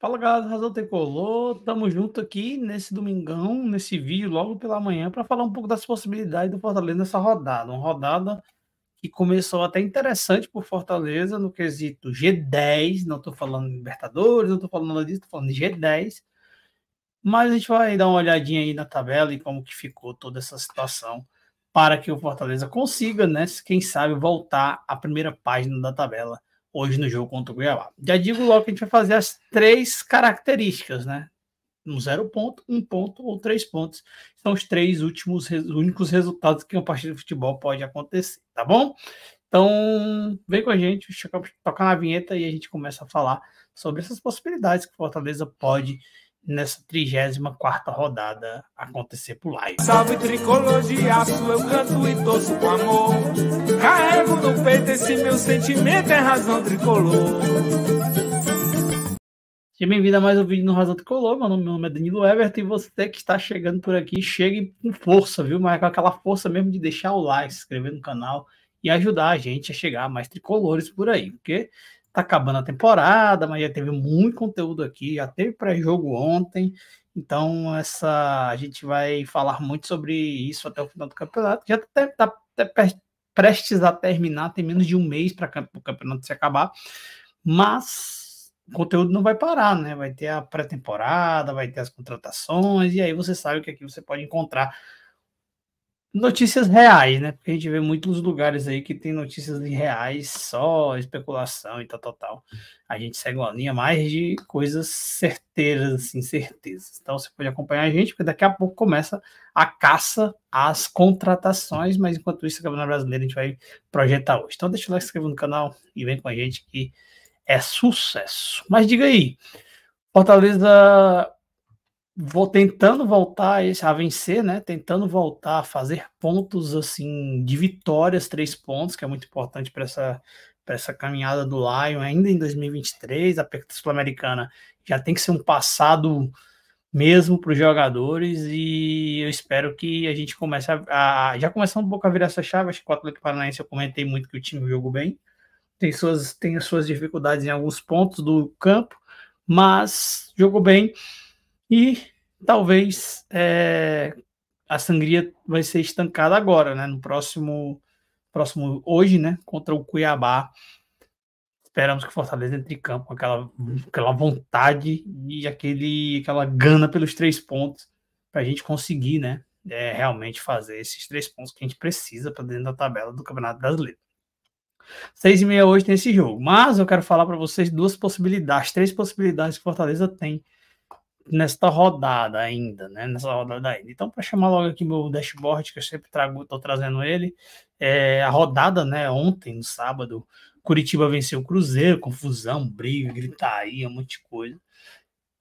Fala galera do Razão Tricolor, estamos junto aqui nesse domingão, nesse vídeo, logo pela manhã, para falar um pouco das possibilidades do Fortaleza nessa rodada. Uma rodada que começou até interessante por Fortaleza no quesito G10, não estou falando Libertadores, não estou falando nada disso, estou falando G10. Mas a gente vai dar uma olhadinha aí na tabela e como que ficou toda essa situação para que o Fortaleza consiga, né, quem sabe, voltar à primeira página da tabela hoje no jogo contra o Cuiabá. Já digo logo que a gente vai fazer as três características, né? Um zero ponto, um ponto ou três pontos. São os três últimos, únicos resultados que uma partida de futebol pode acontecer, tá bom? Então, vem com a gente, tocar na vinheta e a gente começa a falar sobre essas possibilidades que o Fortaleza pode nessa 34 rodada acontecer por live. Salve tricolor de aço, eu canto e torço com amor. Carrego no peito esse meu sentimento, é razão tricolor. Seja bem-vindo a mais um vídeo no Razão Tricolor. Meu nome, meu nome é Danilo Everton e você que está chegando por aqui, chegue com força, viu? Mas com aquela força mesmo de deixar o like, se inscrever no canal e ajudar a gente a chegar a mais tricolores por aí, porque tá acabando a temporada, mas já teve muito conteúdo aqui, já teve pré-jogo ontem. Então, essa a gente vai falar muito sobre isso até o final do campeonato. Já está prestes a terminar, tem menos de um mês para o campeonato se acabar. Mas o conteúdo não vai parar, né? Vai ter a pré-temporada, vai ter as contratações, e aí você sabe o que aqui é você pode encontrar notícias reais, né? Porque a gente vê muitos lugares aí que tem notícias reais, só especulação e tal, tal, tal. A gente segue uma linha mais de coisas certeiras, assim, certezas. Então você pode acompanhar a gente, porque daqui a pouco começa a caça às contratações, mas enquanto isso, a Câmara Brasileira, a gente vai projetar hoje. Então deixa o like, se inscreva no canal e vem com a gente que é sucesso. Mas diga aí, Fortaleza vou tentando voltar a vencer, né? Tentando voltar a fazer pontos assim de vitórias, três pontos, que é muito importante para essa para essa caminhada do Lion ainda em 2023, a perda sul-americana já tem que ser um passado mesmo para os jogadores e eu espero que a gente comece a, a já começando um pouco a virar essa chave, acho que o Atlético Paranaense eu comentei muito que o time jogou bem, tem suas tem as suas dificuldades em alguns pontos do campo, mas jogou bem e talvez é, a sangria vai ser estancada agora, né? No próximo, próximo hoje, né? Contra o Cuiabá. Esperamos que o Fortaleza entre em campo com aquela, aquela vontade e aquele, aquela gana pelos três pontos para a gente conseguir, né? É, realmente fazer esses três pontos que a gente precisa para dentro da tabela do Campeonato Brasileiro. Seis e meia hoje tem esse jogo, mas eu quero falar para vocês duas possibilidades, três possibilidades que Fortaleza tem nesta rodada ainda, né? Nessa rodada ainda. Então, para chamar logo aqui meu dashboard, que eu sempre trago, estou trazendo ele, é, a rodada, né? Ontem, no sábado, Curitiba venceu o Cruzeiro, confusão, briga, gritaria, um monte de coisa.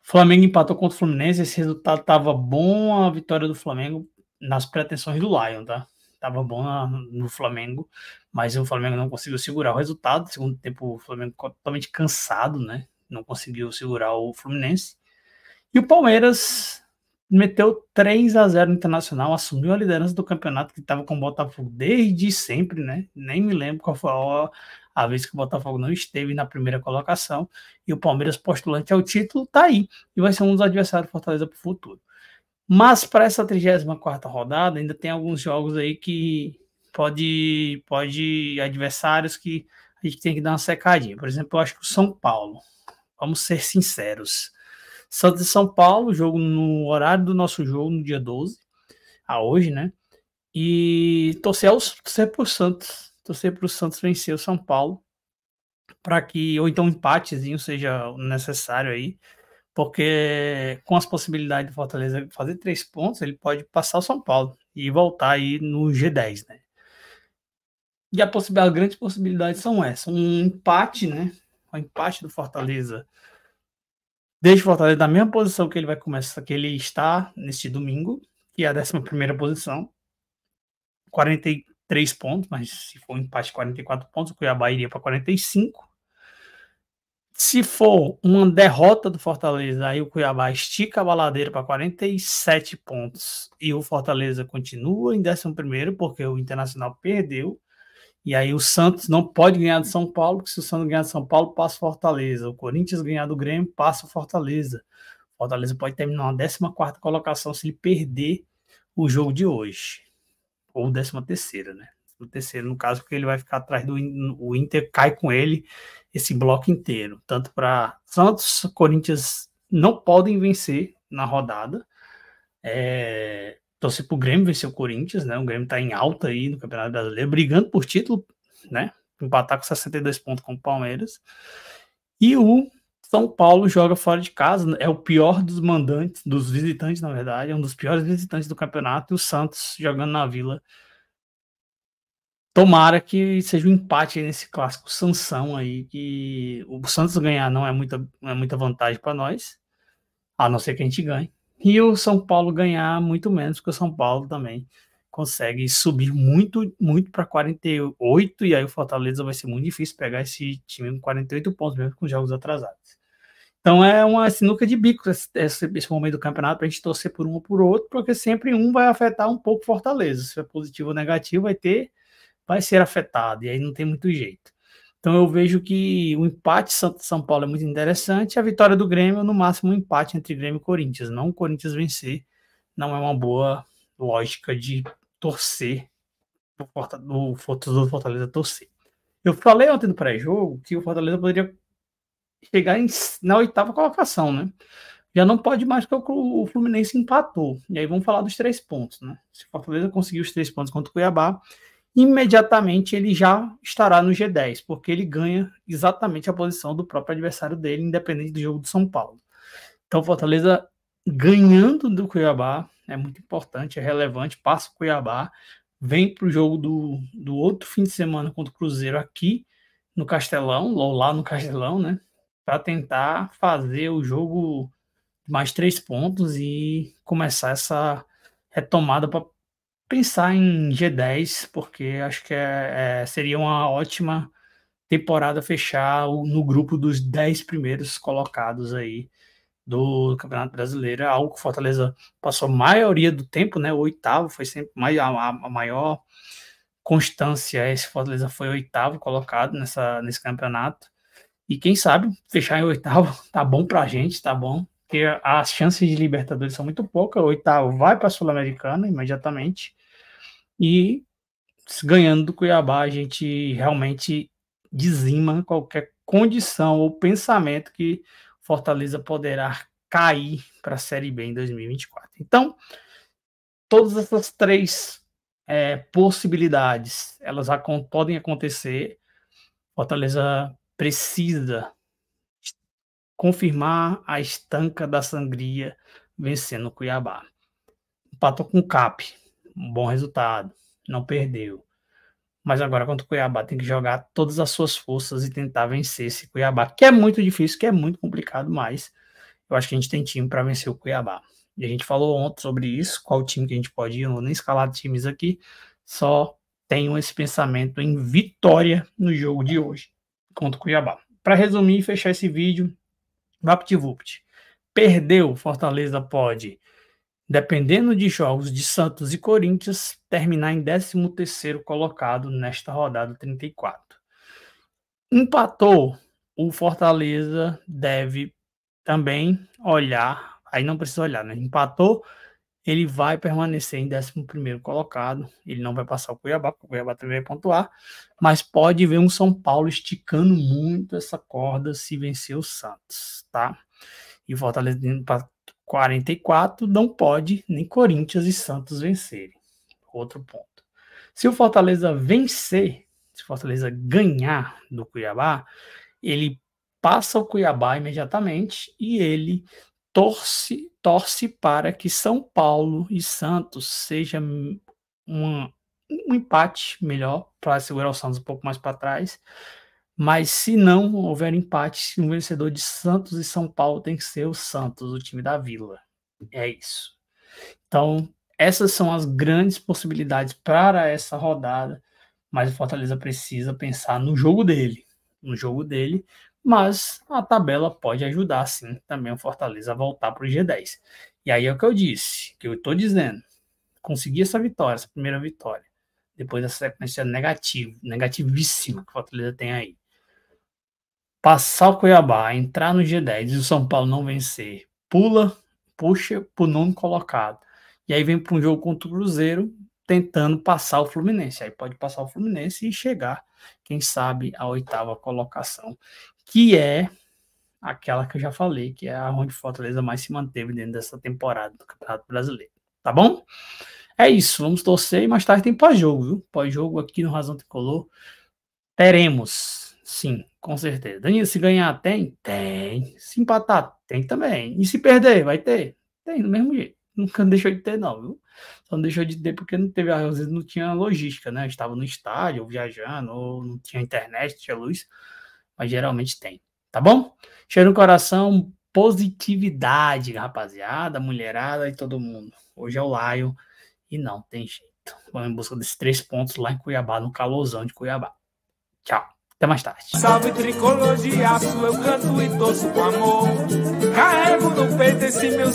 Flamengo empatou contra o Fluminense, esse resultado estava bom, a vitória do Flamengo nas pretensões do Lion, tá? Tava bom na, no Flamengo, mas o Flamengo não conseguiu segurar o resultado. Segundo tempo, o Flamengo totalmente cansado, né? Não conseguiu segurar o Fluminense. E o Palmeiras meteu 3 a 0 no Internacional, assumiu a liderança do campeonato que estava com o Botafogo desde sempre, né? Nem me lembro qual foi a, a vez que o Botafogo não esteve na primeira colocação. E o Palmeiras, postulante ao título, está aí e vai ser um dos adversários do Fortaleza para o futuro. Mas para essa 34 rodada, ainda tem alguns jogos aí que pode, pode adversários que a gente tem que dar uma secadinha. Por exemplo, eu acho que o São Paulo. Vamos ser sinceros Santos e São Paulo, jogo no horário do nosso jogo, no dia 12, a hoje, né? E torcer, aos, torcer pro Santos, torcer pro Santos vencer o São Paulo, para que, ou então um empatezinho seja necessário aí, porque com as possibilidades do Fortaleza fazer três pontos, ele pode passar o São Paulo e voltar aí no G10, né? E a possibilidade, as grandes possibilidades são essas: um empate, né? Um empate do Fortaleza Desde Fortaleza, da mesma posição que ele vai começar, que ele está neste domingo, que é a 11 posição. 43 pontos, mas se for um empate, 44 pontos, o Cuiabá iria para 45. Se for uma derrota do Fortaleza, aí o Cuiabá estica a baladeira para 47 pontos e o Fortaleza continua em 11, porque o Internacional perdeu e aí o Santos não pode ganhar de São Paulo, porque se o Santos ganhar de São Paulo, passa o Fortaleza. O Corinthians ganhar do Grêmio, passa o Fortaleza. O Fortaleza pode terminar na 14 colocação se ele perder o jogo de hoje. Ou 13 terceira, né? O terceiro, no caso, porque ele vai ficar atrás do o Inter, cai com ele esse bloco inteiro. Tanto para Santos, Corinthians não podem vencer na rodada. É, torcer então, pro Grêmio vencer o Corinthians, né? O Grêmio tá em alta aí no Campeonato Brasileiro, brigando por título, né? Empatar com 62 pontos com o Palmeiras. E o São Paulo joga fora de casa, né, é o pior dos mandantes, dos visitantes, na verdade, é um dos piores visitantes do campeonato, e o Santos jogando na Vila. Tomara que seja um empate nesse clássico Sansão aí, que o Santos ganhar não é muita, não é muita vantagem para nós, a não ser que a gente ganhe. E o São Paulo ganhar muito menos, porque o São Paulo também consegue subir muito, muito para 48, e aí o Fortaleza vai ser muito difícil pegar esse time com 48 pontos, mesmo com jogos atrasados. Então é uma sinuca de bico esse, esse momento do campeonato para a gente torcer por um ou por outro, porque sempre um vai afetar um pouco Fortaleza. Se é positivo ou negativo, vai ter, vai ser afetado, e aí não tem muito jeito. Então eu vejo que o empate São Paulo é muito interessante, a vitória do Grêmio, no máximo, um empate entre Grêmio e Corinthians. Não o Corinthians vencer, não é uma boa lógica de torcer, do Fortaleza torcer. Eu falei ontem no pré-jogo que o Fortaleza poderia chegar em, na oitava colocação, né? Já não pode mais porque o Fluminense empatou. E aí vamos falar dos três pontos, né? Se o Fortaleza conseguir os três pontos contra o Cuiabá, imediatamente ele já estará no G10, porque ele ganha exatamente a posição do próprio adversário dele, independente do jogo do São Paulo. Então, Fortaleza ganhando do Cuiabá é muito importante, é relevante, passa o Cuiabá, vem para o jogo do, do outro fim de semana contra o Cruzeiro aqui no Castelão, ou lá no Castelão, né? Para tentar fazer o jogo mais três pontos e começar essa retomada para pensar em G10, porque acho que é, é, seria uma ótima temporada fechar no grupo dos 10 primeiros colocados aí do Campeonato Brasileiro. É algo que Fortaleza passou a maioria do tempo, né? O oitavo foi sempre mais a, a maior constância. É, esse Fortaleza foi oitavo colocado nessa, nesse campeonato. E quem sabe fechar em oitavo tá bom pra gente, tá bom porque as chances de Libertadores são muito poucas. O oitavo vai para a Sul-Americana imediatamente. E ganhando do Cuiabá, a gente realmente dizima qualquer condição ou pensamento que Fortaleza poderá cair para a Série B em 2024. Então, todas essas três é, possibilidades, elas podem acontecer. Fortaleza precisa confirmar a estanca da sangria vencendo o Cuiabá. Empatou com o Cap, um bom resultado, não perdeu. Mas agora contra o Cuiabá tem que jogar todas as suas forças e tentar vencer esse Cuiabá, que é muito difícil, que é muito complicado, mas eu acho que a gente tem time para vencer o Cuiabá. E a gente falou ontem sobre isso, qual time que a gente pode ir, eu não vou nem escalar times aqui, só tenho esse pensamento em vitória no jogo de hoje contra o Cuiabá. Para resumir e fechar esse vídeo, VaptVupt. Perdeu, Fortaleza pode, dependendo de jogos de Santos e Corinthians, terminar em 13º colocado nesta rodada 34. Empatou, o Fortaleza deve também olhar, aí não precisa olhar, né? Empatou, ele vai permanecer em 11 colocado. Ele não vai passar o Cuiabá, porque o Cuiabá também vai pontuar, mas pode ver um São Paulo esticando muito essa corda se vencer o Santos, tá? E o Fortaleza para 44 não pode nem Corinthians e Santos vencerem. Outro ponto. Se o Fortaleza vencer, se o Fortaleza ganhar do Cuiabá, ele passa o Cuiabá imediatamente e ele torce, torce para que São Paulo e Santos seja um, um empate melhor para segurar o Santos um pouco mais para trás. Mas se não houver empate, o vencedor de Santos e São Paulo tem que ser o Santos, o time da Vila. É isso. Então, essas são as grandes possibilidades para essa rodada, mas o Fortaleza precisa pensar no jogo dele, no jogo dele, mas a tabela pode ajudar sim também o Fortaleza a voltar para o G10. E aí é o que eu disse, que eu estou dizendo, conseguir essa vitória, essa primeira vitória, depois dessa sequência negativa, negativíssima que o Fortaleza tem aí. Passar o Cuiabá, entrar no G10 e o São Paulo não vencer, pula, puxa para o nono colocado. E aí vem para um jogo contra o Cruzeiro, tentando passar o Fluminense. Aí pode passar o Fluminense e chegar, quem sabe, à oitava colocação que é aquela que eu já falei, que é a onde Fortaleza mais se manteve dentro dessa temporada do Campeonato Brasileiro. Tá bom? É isso, vamos torcer e mais tarde tem pós-jogo, viu? Pós-jogo aqui no Razão Tricolor. Teremos, sim, com certeza. Danilo, se ganhar, tem? Tem. Se empatar, tem também. E se perder, vai ter? Tem, do mesmo jeito. Nunca deixou de ter, não, viu? Só não deixou de ter porque não teve, às vezes não tinha logística, né? Eu estava no estádio, ou viajando, ou não tinha internet, não tinha luz mas geralmente tem, tá bom? Cheiro no coração, positividade, rapaziada, mulherada e todo mundo. Hoje é o Laio e não tem jeito. Vamos em busca desses três pontos lá em Cuiabá, no calorzão de Cuiabá. Tchau. Até mais tarde. Salve tricologia, eu canto e torço com amor. Carrego no peito esse meu